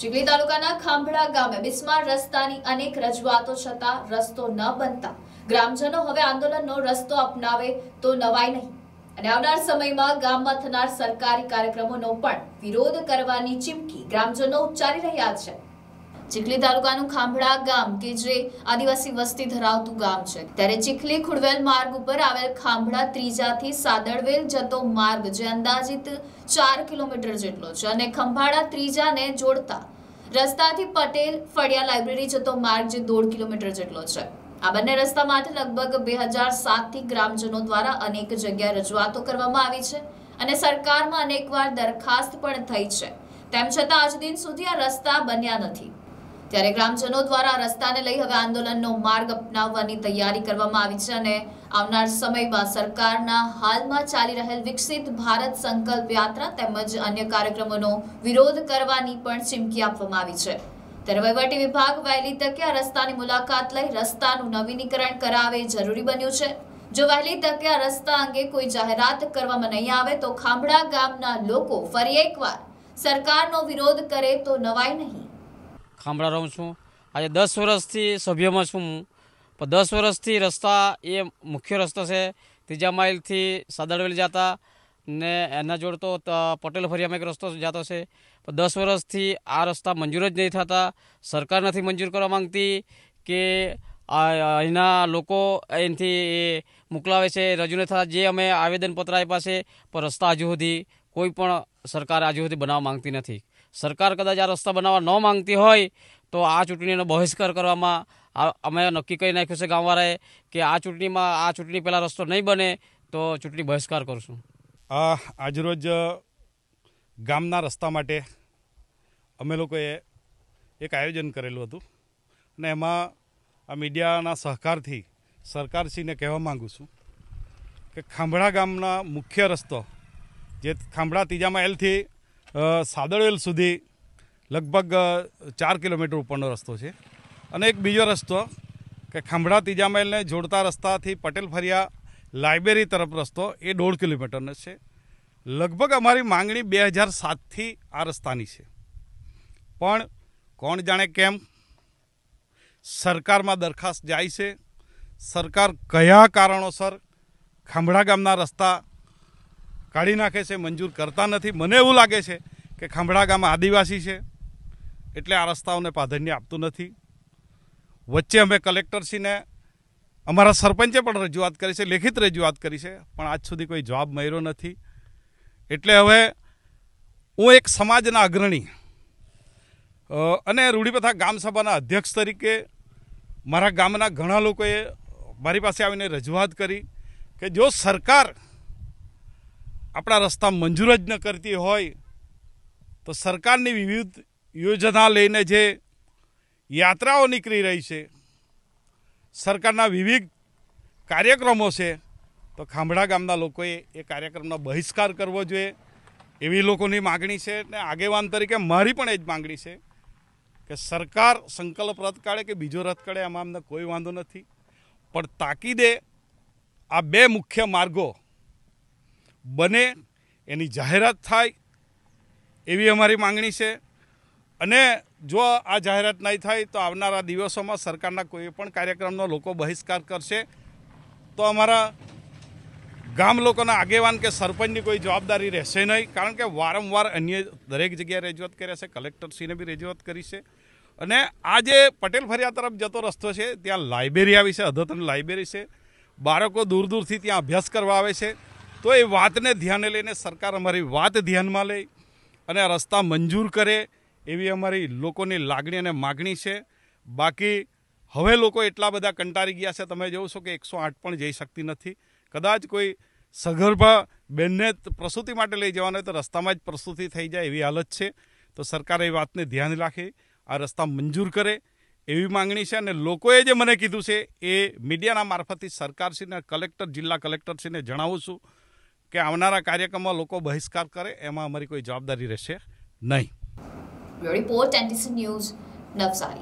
ચીખલી તાલુકાના ખાંભળા ગામે બિસ્માર રસ્તાની અનેક રજૂઆતો છતાં રસ્તો ન બનતા ગ્રામજનો હવે આંદોલનનો રસ્તો અપનાવે તો નવાય નહીં અને આવનાર સમયમાં ગામમાં થનાર સરકારી કાર્યક્રમોનો પણ વિરોધ કરવાની ચીમકી ગ્રામજનો ઉચ્ચારી રહ્યા છે ચીખલી તાલુકાનું ખાંભળા ગામ કે જે આદિવાસી વસ્તી ધરાવતું ગામ છે ત્યારે ચીખલી ખુડવેલ માર્ગ ઉપર આવેલ ખાંભળા ત્રીજાથી સાદળવેલ જતો માર્ગ જે અંદાજિત ચાર કિલોમીટર જેટલો છે અને ખંભાળા ત્રીજાને જોડતા રસ્તાથી પટેલ ફળિયા લાઇબ્રેરી જતો માર્ગ જે દોઢ કિલોમીટર જેટલો છે આ બંને રસ્તા માટે લગભગ બે હજાર સાતથી ગ્રામજનો દ્વારા અનેક જગ્યાએ રજૂઆતો કરવામાં આવી છે અને સરકારમાં અનેકવાર દરખાસ્ત પણ થઈ છે તેમ છતાં આજ દિન સુધી આ રસ્તા બન્યા નથી ત્યારે ગ્રામજનો દ્વારા રસ્તાને લઈ હવે આંદોલનનો માર્ગ અપનાવવાની તૈયારી કરવામાં આવી છે અને આવનાર સમયમાં સરકારના હાલમાં ચાલી રહેલ વિકસિત ભારત સંકલ્પ યાત્રા તેમજ અન્ય કાર્યક્રમોનો વિરોધ કરવાની પણ ચીમકી આપવામાં આવી છે ત્યારે વહીવટી વિભાગ વહેલી તકે આ રસ્તાની મુલાકાત લઈ રસ્તાનું નવીનીકરણ કરાવે જરૂરી બન્યું છે જો વહેલી તકે આ રસ્તા અંગે કોઈ જાહેરાત કરવામાં નહીં આવે તો ખાંભડા ગામના લોકો ફરી એકવાર સરકારનો વિરોધ કરે તો નવાય નહીં ખામડા રહું છું આજે દસ વર્ષથી સભ્યમાં છું હું પણ દસ વર્ષથી રસ્તા એ મુખ્ય રસ્તો છે ત્રીજા માઇલથી સાદડવેલ જતા ને એના જોડતો પટેલ ફરિયામાં એક રસ્તો જતો છે પણ દસ વર્ષથી આ રસ્તા મંજૂર જ નહીં થતા સરકાર નથી મંજૂર કરવા માંગતી કે અહીંના લોકો એનાથી મોકલાવે છે રજૂ નથી થતા જે અમે આવેદનપત્ર આપ્યા છે પણ રસ્તા હજુ સુધી કોઈ પણ સરકાર હજુ સુધી બનાવવા માંગતી નથી સરકાર કદાચ આ રસ્તા બનાવવા ન માંગતી હોય તો આ ચૂંટણીનો બહિષ્કાર કરવામાં અમે નક્કી કરી નાખ્યું છે ગામવાળાએ કે આ ચૂંટણીમાં આ ચૂંટણી પહેલાં રસ્તો નહીં બને તો ચૂંટણી બહિષ્કાર કરશું આજરોજ ગામના રસ્તા માટે અમે લોકોએ એક આયોજન કરેલું હતું અને એમાં આ મીડિયાના સહકારથી સરકારશ્રીને કહેવા માગું છું કે ખાંભળા ગામના મુખ્ય રસ્તો જે ખાંભળા ત્રીજામાં એલથી સાદળવેલ સુધી લગભગ ચાર કિલોમીટર ઉપરનો રસ્તો છે અને એક બીજો રસ્તો કે ખંભડા ત્રીજા માઇલને જોડતા રસ્તાથી પટેલ ફરિયા લાઇબ્રેરી તરફ રસ્તો એ દોઢ કિલોમીટરનો છે લગભગ અમારી માંગણી બે હજાર સાતથી આ રસ્તાની છે પણ કોણ જાણે કેમ સરકારમાં દરખાસ્ત જાય છે સરકાર કયા કારણોસર ખંભડા ગામના રસ્તા કાઢી નાખે છે મંજૂર કરતા નથી મને એવું લાગે છે કે ખાંભડા ગામ આદિવાસી છે એટલે આ રસ્તાઓને પ્રાધાન્ય આપતું નથી વચ્ચે અમે કલેક્ટરશ્રીને અમારા સરપંચે પણ રજૂઆત કરી છે લેખિત રજૂઆત કરી છે પણ આજ સુધી કોઈ જવાબ મળ્યો નથી એટલે હવે હું એક સમાજના અગ્રણી અને રૂઢિપથા ગામસભાના અધ્યક્ષ તરીકે મારા ગામના ઘણા લોકોએ મારી પાસે આવીને રજૂઆત કરી કે જો સરકાર આપણા રસ્તા મંજૂર જ ન કરતી હોય તો સરકારની વિવિધ યોજના લઈને જે યાત્રાઓ નીકળી રહી છે સરકારના વિવિધ કાર્યક્રમો છે તો ખાંભડા ગામના લોકોએ એ કાર્યક્રમનો બહિષ્કાર કરવો જોઈએ એવી લોકોની માગણી છે ને આગેવાન તરીકે મારી પણ એ જ માગણી છે કે સરકાર સંકલ્પ રથ કાઢે કે બીજો રથ કાઢે એમાં અમને કોઈ વાંધો નથી પણ તાકીદે આ બે મુખ્ય માર્ગો બને એની જાહેરાત થાય એવી અમારી માંગણી છે અને જો આ જાહેરાત નહીં થાય તો આવનારા દિવસોમાં સરકારના કોઈ પણ કાર્યક્રમનો લોકો બહિષ્કાર કરશે તો અમારા ગામ લોકોના આગેવાન કે સરપંચની કોઈ જવાબદારી રહેશે નહીં કારણ કે વારંવાર અન્ય દરેક જગ્યાએ રજૂઆત કર્યા છે કલેક્ટરશ્રીને બી રજૂઆત કરી છે અને આ જે પટેલ ફરિયા તરફ જતો રસ્તો છે ત્યાં લાઇબ્રેરી આવી છે અદ્યતન લાઇબ્રેરી છે બાળકો દૂર દૂરથી ત્યાં અભ્યાસ કરવા આવે છે તો એ વાતને ધ્યાને લઈને સરકાર અમારી વાત ધ્યાનમાં લે અને આ રસ્તા મંજૂર કરે એવી અમારી લોકોની લાગણી અને માગણી છે બાકી હવે લોકો એટલા બધા કંટાળી ગયા છે તમે જોવો છો કે એકસો આઠ પણ જઈ શકતી નથી કદાચ કોઈ સગર્ભા બેનને પ્રસૂતિ માટે લઈ જવાનું હોય તો રસ્તામાં જ પ્રસૂતિ થઈ જાય એવી હાલત છે તો સરકાર એ વાતને ધ્યાન રાખે આ રસ્તા મંજૂર કરે એવી માગણી છે અને લોકોએ જે મને કીધું છે એ મીડિયાના મારફતથી સરકારશ્રીને કલેક્ટર જિલ્લા કલેક્ટરશ્રીને જણાવું છું કે આવનારા કાર્યક્રમમાં લોકો બહિષ્કાર કરે એમાં અમારી કોઈ જવાબદારી રહેશે નહીં રિપોર્ટ ન્યૂઝ નવસારી